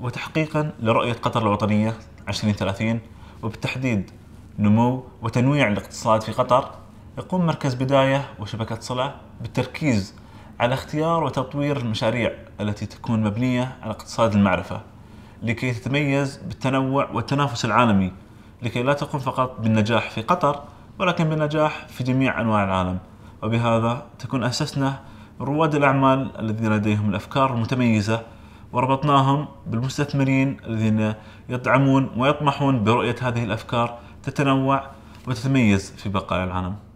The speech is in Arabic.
وتحقيقا لرؤية قطر الوطنية 2030 وبالتحديد نمو وتنويع الاقتصاد في قطر يقوم مركز بداية وشبكة صلة بالتركيز على اختيار وتطوير المشاريع التي تكون مبنية على اقتصاد المعرفة لكي تتميز بالتنوع والتنافس العالمي لكي لا تقوم فقط بالنجاح في قطر ولكن بالنجاح في جميع أنواع العالم وبهذا تكون أسسنا رواد الأعمال الذين لديهم الأفكار المتميزة وربطناهم بالمستثمرين الذين يدعمون ويطمحون برؤية هذه الأفكار تتنوع وتتميز في بقايا العالم